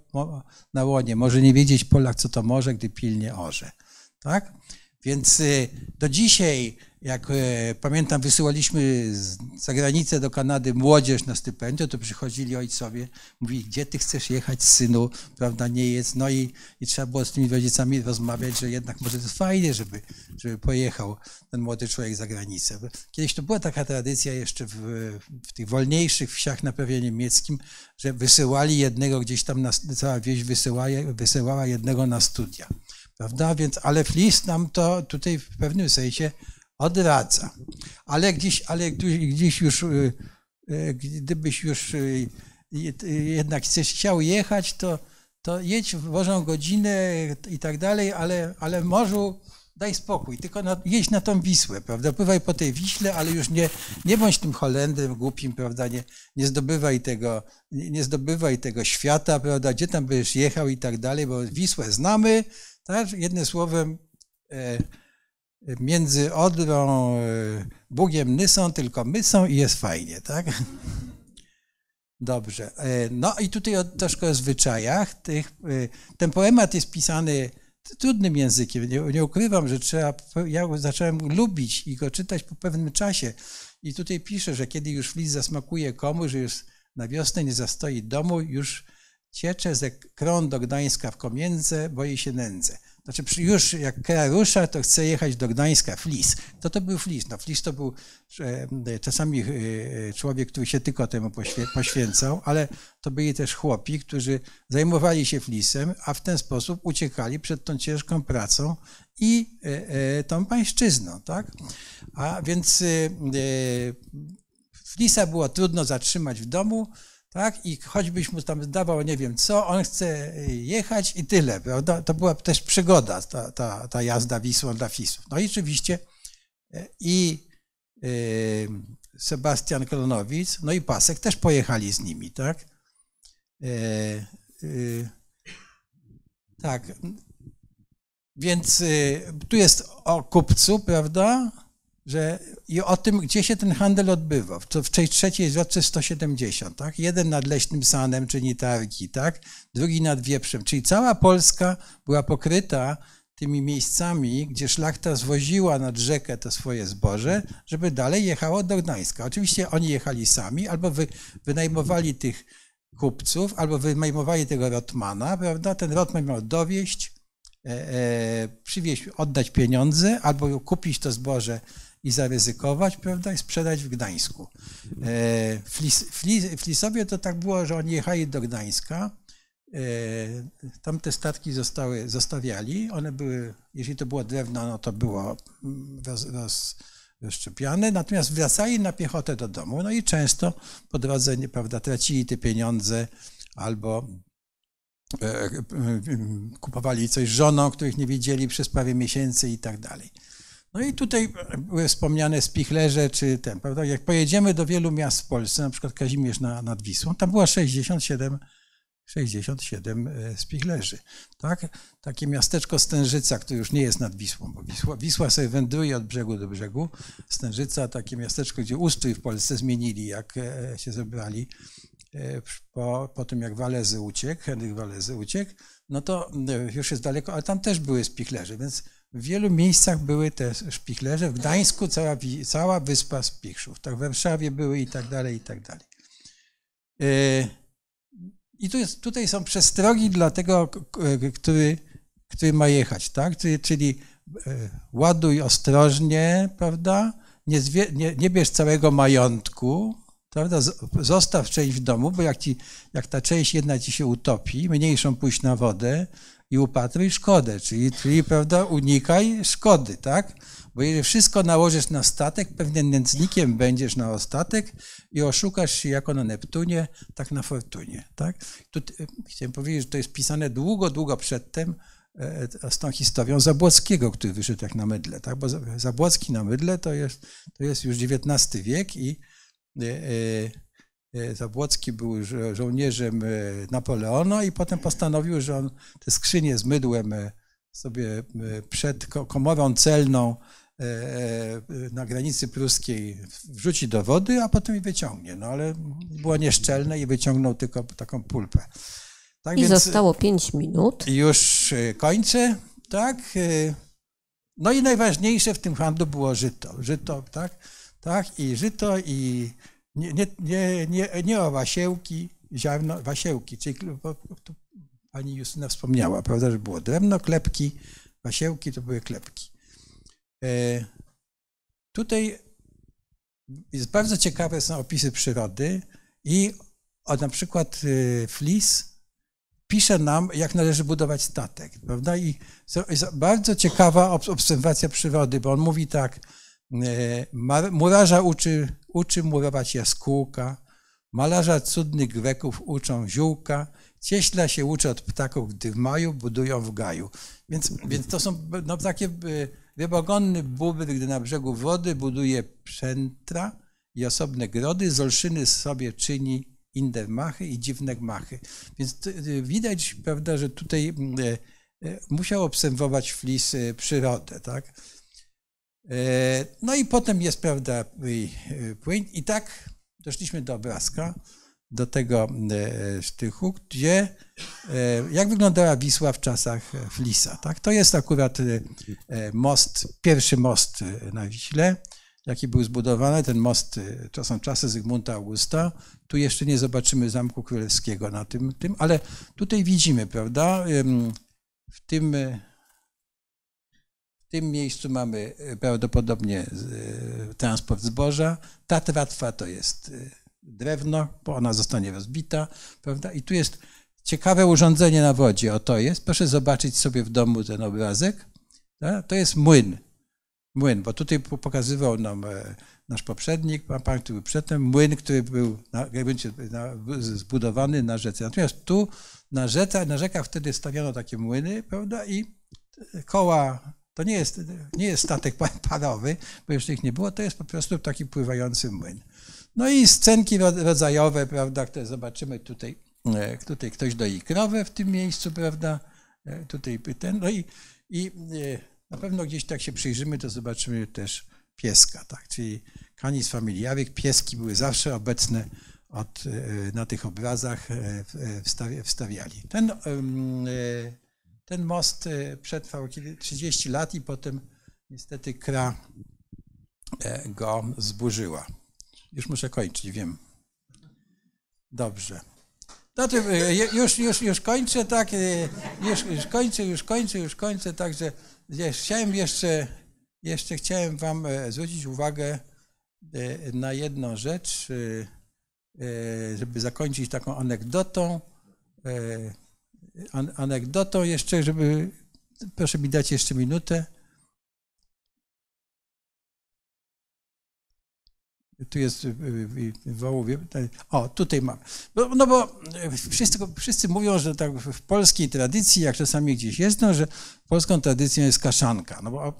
na łonie, może nie wiedzieć Polak, co to może, gdy pilnie orze, tak, więc y, do dzisiaj jak e, pamiętam, wysyłaliśmy za granicę do Kanady młodzież na stypendium, to przychodzili ojcowie, mówili, gdzie ty chcesz jechać, synu, prawda, nie jest. No i, i trzeba było z tymi rodzicami rozmawiać, że jednak może to jest fajnie, żeby, żeby pojechał ten młody człowiek za granicę. Kiedyś to była taka tradycja jeszcze w, w tych wolniejszych wsiach na prawie niemieckim, że wysyłali jednego gdzieś tam, na, cała wieś wysyła, wysyłała jednego na studia. Prawda? Więc, ale Flis nam to tutaj w pewnym sensie odradza. Ale gdzieś, ale gdzieś już, y, y, gdybyś już y, jednak chcesz, chciał jechać, to, to jedź w Bożą godzinę i tak dalej, ale, ale w morzu daj spokój, tylko na, jedź na tą Wisłę, prawda? Pływaj po tej Wiśle, ale już nie, nie bądź tym Holendrem głupim, prawda? Nie, nie, zdobywaj tego, nie zdobywaj tego świata, prawda? Gdzie tam byś jechał i tak dalej, bo Wisłę znamy, tak? Jednym słowem, e, między Odrą, e, Bugiem Nysą, tylko Mysą i jest fajnie, tak? Dobrze. E, no i tutaj troszkę o zwyczajach. Tych, e, ten poemat jest pisany trudnym językiem. Nie, nie, ukrywam, że trzeba. Ja zacząłem lubić i go czytać po pewnym czasie. I tutaj piszę, że kiedy już list zasmakuje komu, że już na wiosnę nie zastoi domu, już ciecze ze krąg do Gdańska w komiędze, boi się nędzę. Znaczy już jak Kea rusza, to chce jechać do Gdańska, Flis. To to był Flis. No, Flis to był e, czasami e, e, człowiek, który się tylko temu poświęcał, ale to byli też chłopi, którzy zajmowali się Flisem, a w ten sposób uciekali przed tą ciężką pracą i tą pańszczyzną. Tak? A więc Flisa było trudno zatrzymać w domu, tak? I choćbyś mu tam dawał nie wiem co, on chce y, jechać i tyle. Prawda? To była też przygoda, ta, ta, ta jazda Wisłą dla Fisów. No i oczywiście y, i y, Sebastian Kronowicz, no i Pasek też pojechali z nimi, tak? Tak. Więc tu jest o kupcu, prawda? że i o tym, gdzie się ten handel to W tej trzeciej rzeczy 170, tak? Jeden nad leśnym sanem, czyli nitarki, tak? Drugi nad wieprzem. Czyli cała Polska była pokryta tymi miejscami, gdzie szlachta zwoziła nad rzekę to swoje zboże, żeby dalej jechało do Gdańska. Oczywiście oni jechali sami, albo wy, wynajmowali tych kupców, albo wynajmowali tego rotmana, prawda? Ten rotman miał dowieść, e, e, przywieźć, oddać pieniądze, albo kupić to zboże i zaryzykować, prawda, i sprzedać w Gdańsku. W, e, Lis, to tak było, że oni jechali do Gdańska, e, tam te statki zostały, zostawiali, one były, jeśli to było drewno, no to było mm, roz, roz, rozszczepiane, natomiast wracali na piechotę do domu, no i często po drodze, prawda, tracili te pieniądze albo e, kupowali coś żoną, których nie widzieli przez prawie miesięcy i tak dalej. No i tutaj były wspomniane spichlerze czy ten, prawda? Jak pojedziemy do wielu miast w Polsce, na przykład Kazimierz na, nad Wisłą, tam była 67, 67 spichlerzy, tak? Takie miasteczko Stężyca, które już nie jest nad Wisłą, bo Wisła, Wisła sobie wędruje od brzegu do brzegu. Stężyca, takie miasteczko, gdzie ustrój w Polsce zmienili, jak e, się zebrali e, po, po tym, jak Walezy uciekł, Henryk Walezy uciekł, no to e, już jest daleko, ale tam też były spichlerzy, więc w wielu miejscach były te szpichlerze. W Gdańsku cała, cała wyspa spichrzów. Tak w Warszawie były i tak dalej, i tak dalej. E, I tu jest, tutaj są przestrogi dla tego, który, który ma jechać, tak? Czyli, czyli e, ładuj ostrożnie, prawda? Nie, zwie, nie, nie bierz całego majątku, prawda? Zostaw część w domu, bo jak, ci, jak ta część jedna ci się utopi, mniejszą pójść na wodę, i upatruj szkodę, czyli, czyli prawda, unikaj szkody, tak? Bo jeżeli wszystko nałożysz na statek, pewnie nędznikiem będziesz na ostatek i oszukasz się jako na Neptunie, tak na Fortunie, tak? Tu e, chciałem powiedzieć, że to jest pisane długo, długo przedtem e, e, z tą historią Zabłockiego, który wyszedł jak na mydle, tak? Bo Zabłocki na mydle to jest, to jest już XIX wiek i E, Zabłocki był żo żołnierzem e, Napoleona i potem postanowił, że on te skrzynie z mydłem e, sobie przed komorą celną na granicy pruskiej wrzuci do wody, a potem i wyciągnie. No ale było nieszczelne i wyciągnął tylko taką pulpę. Tak I więc zostało pięć minut. Już kończę, tak. No i najważniejsze w tym handlu było żyto. Żyto, tak? Tak, i żyto, i nie, nie, nie, nie, nie o wasiełki, ziarno, wasiełki, czyli bo, tu pani Justyna wspomniała, prawda, że było drewno, klepki, wasiełki to były klepki. E, tutaj jest bardzo ciekawe są opisy przyrody i o, na przykład e, Flis pisze nam, jak należy budować statek, prawda? I jest bardzo ciekawa obserwacja przyrody, bo on mówi tak, E, murarza uczy, uczy murować jaskółka, malarza cudnych Greków uczą ziółka, cieśla się uczy od ptaków, gdy w maju budują w gaju. Więc, więc to są no, takie rybogonny e, bubry, gdy na brzegu wody buduje przętra i osobne grody, z olszyny sobie czyni indermachy i dziwne gmachy. Więc e, widać, prawda, że tutaj mm, musiał obserwować Flis przyrodę, tak? E, no i potem jest, prawda, e, płyn. I tak doszliśmy do obrazka, do tego e, sztychu, gdzie jak wyglądała Wisła w czasach Flisa. Tak? To jest akurat most, pierwszy most na Wiśle, jaki był zbudowany. Ten most to są czasy Zygmunta Augusta. Tu jeszcze nie zobaczymy Zamku Królewskiego na tym, tym ale tutaj widzimy, prawda, w tym w tym miejscu mamy e, prawdopodobnie e, transport zboża. Ta tratwa to jest e, drewno, bo ona zostanie rozbita, prawda? I tu jest ciekawe urządzenie na wodzie, o to jest. Proszę zobaczyć sobie w domu ten obrazek. To jest młyn. Młyn, bo tutaj pokazywał nam nasz poprzednik, pan, pan który był przedtem, młyn, który był na, zbudowany na rzece. Natomiast tu na, rzece, na rzekach wtedy stawiano takie młyny, prawda? I koła to nie jest, nie jest statek parowy, bo jeszcze ich nie było, to jest po prostu taki pływający młyn. No i scenki rodzajowe, prawda, które zobaczymy tutaj, e, tutaj ktoś doi krowę w tym miejscu, prawda, e, tutaj ten, no i, i e, na pewno gdzieś tak się przyjrzymy, to zobaczymy też pieska, tak, czyli canis familiarik, pieski były zawsze obecne od, na tych obrazach wstawiali. Ten ten most y, przetrwał 30 lat i potem niestety kra e, go zburzyła. Już muszę kończyć, wiem. Dobrze. No to e, już, już, już kończę, tak, e, już, już kończę, już kończę, już kończę, także chciałem jeszcze, jeszcze chciałem wam zwrócić uwagę na jedną rzecz, żeby zakończyć taką anegdotą anegdotą jeszcze, żeby proszę mi dać jeszcze minutę. Tu jest y, y, y, wołowie. O, tutaj mam. No, no bo wszyscy, wszyscy mówią, że tak w polskiej tradycji, jak czasami gdzieś jest, no, że polską tradycją jest kaszanka, no bo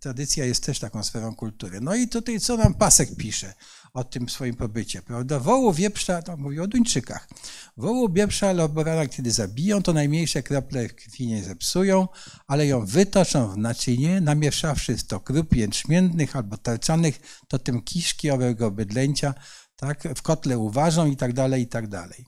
tradycja jest też taką sferą kultury. No i tutaj co nam Pasek pisze o tym swoim pobycie, prawda? Wołu wieprza, to mówi o Duńczykach, wołu wieprza lub kiedy zabiją, to najmniejsze krople krwi nie zepsują, ale ją wytoczą w naczynie, namieszawszy sto krup jęczmiennych albo tarczanych, to tym kiszki owego bydlęcia, tak, w kotle uważą i tak dalej, i tak dalej.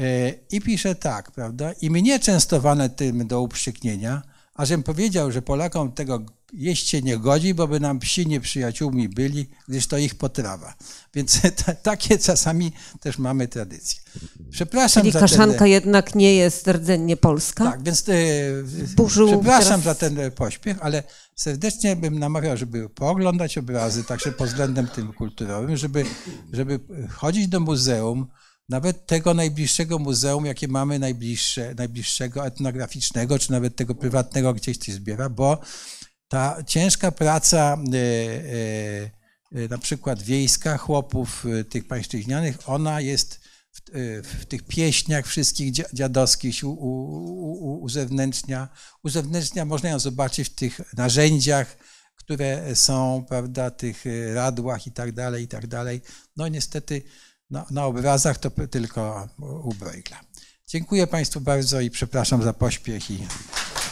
E, I pisze tak, prawda? I mnie częstowane tym do uprzyknienia, a żem powiedział, że Polakom tego jeść się nie godzi, bo by nam psi nieprzyjaciółmi byli, gdyż to ich potrawa. Więc takie czasami też mamy tradycje. Przepraszam Czyli za kaszanka ten, jednak nie jest rdzennie polska? Tak, więc e, Burzył przepraszam teraz... za ten pośpiech, ale serdecznie bym namawiał, żeby pooglądać obrazy, także pod względem tym kulturowym, żeby, żeby chodzić do muzeum, nawet tego najbliższego muzeum, jakie mamy najbliższe, najbliższego etnograficznego, czy nawet tego prywatnego gdzieś coś zbiera, bo ta ciężka praca e, e, e, na przykład wiejska chłopów tych pańszczyźnianych, ona jest w, w tych pieśniach wszystkich dziadowskich się uzewnętrznia. Uzewnętrznia można ją zobaczyć w tych narzędziach, które są, prawda, tych radłach i tak dalej, i tak dalej. No niestety na, na obrazach to tylko u Bruegla. Dziękuję Państwu bardzo i przepraszam za pośpiech. I...